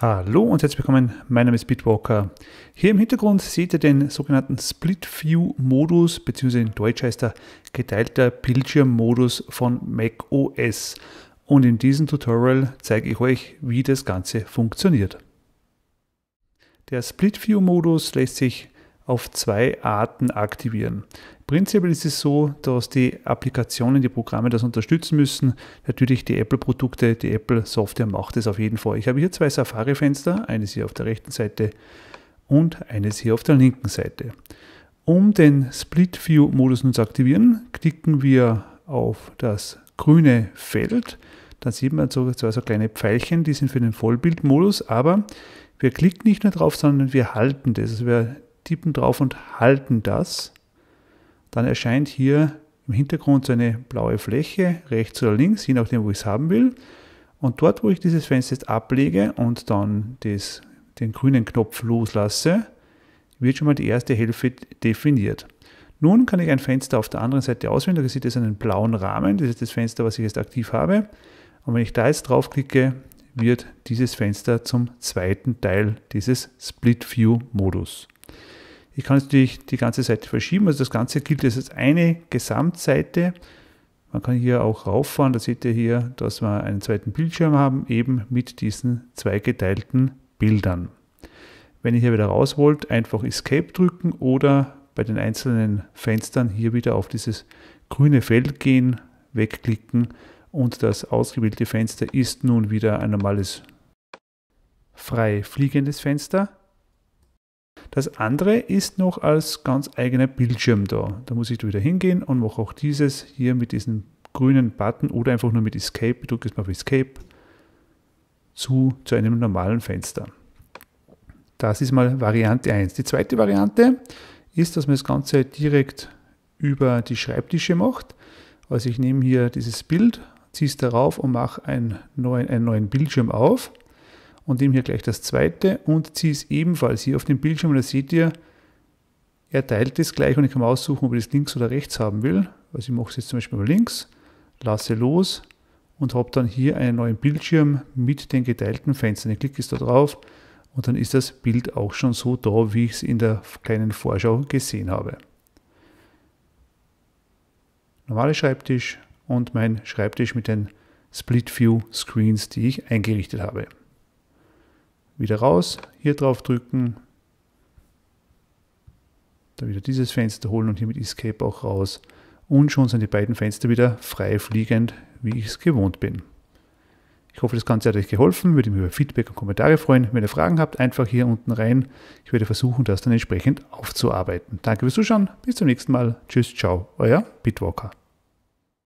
Hallo und herzlich willkommen, mein Name ist Bitwalker. Hier im Hintergrund seht ihr den sogenannten Split View Modus, beziehungsweise in Deutsch heißt er geteilter Bildschirm Modus von Mac OS. Und in diesem Tutorial zeige ich euch, wie das Ganze funktioniert. Der Split View Modus lässt sich auf zwei Arten aktivieren. Prinzipiell ist es so, dass die Applikationen, die Programme das unterstützen müssen. Natürlich die Apple-Produkte, die Apple-Software macht es auf jeden Fall. Ich habe hier zwei Safari-Fenster, eines hier auf der rechten Seite und eines hier auf der linken Seite. Um den Split View Modus nun zu aktivieren, klicken wir auf das grüne Feld. Dann sieht man zwar so kleine Pfeilchen, die sind für den Vollbildmodus, aber wir klicken nicht nur drauf, sondern wir halten das. Also wir tippen drauf und halten das, dann erscheint hier im Hintergrund so eine blaue Fläche, rechts oder links, je nachdem, wo ich es haben will. Und dort, wo ich dieses Fenster jetzt ablege und dann das, den grünen Knopf loslasse, wird schon mal die erste Hälfte definiert. Nun kann ich ein Fenster auf der anderen Seite auswählen. Da sieht es einen blauen Rahmen. Das ist das Fenster, was ich jetzt aktiv habe. Und wenn ich da jetzt draufklicke, wird dieses Fenster zum zweiten Teil dieses Split View Modus. Ich kann natürlich die ganze Seite verschieben. Also das Ganze gilt jetzt als eine Gesamtseite. Man kann hier auch rauffahren. Da seht ihr hier, dass wir einen zweiten Bildschirm haben, eben mit diesen zwei geteilten Bildern. Wenn ihr hier wieder raus wollt, einfach Escape drücken oder bei den einzelnen Fenstern hier wieder auf dieses grüne Feld gehen, wegklicken und das ausgewählte Fenster ist nun wieder ein normales frei fliegendes Fenster. Das andere ist noch als ganz eigener Bildschirm da. Da muss ich wieder hingehen und mache auch dieses hier mit diesem grünen Button oder einfach nur mit Escape, ich drücke jetzt mal auf Escape, zu, zu einem normalen Fenster. Das ist mal Variante 1. Die zweite Variante ist, dass man das Ganze direkt über die Schreibtische macht. Also ich nehme hier dieses Bild, ziehe es darauf und mache einen neuen, einen neuen Bildschirm auf und nehme hier gleich das zweite und ziehe es ebenfalls hier auf den Bildschirm. Und da seht ihr, er teilt es gleich und ich kann aussuchen, ob ich das links oder rechts haben will. Also ich mache es jetzt zum Beispiel mal links, lasse los und habe dann hier einen neuen Bildschirm mit den geteilten Fenstern. Ich klicke jetzt da drauf und dann ist das Bild auch schon so da, wie ich es in der kleinen Vorschau gesehen habe. Normaler Schreibtisch und mein Schreibtisch mit den Split View Screens, die ich eingerichtet habe wieder raus, hier drauf drücken, dann wieder dieses Fenster holen und hier mit Escape auch raus. Und schon sind die beiden Fenster wieder frei fliegend, wie ich es gewohnt bin. Ich hoffe, das Ganze hat euch geholfen. Würde mich über Feedback und Kommentare freuen. Wenn ihr Fragen habt, einfach hier unten rein. Ich werde versuchen, das dann entsprechend aufzuarbeiten. Danke fürs Zuschauen. Bis zum nächsten Mal. Tschüss, ciao, euer Bitwalker.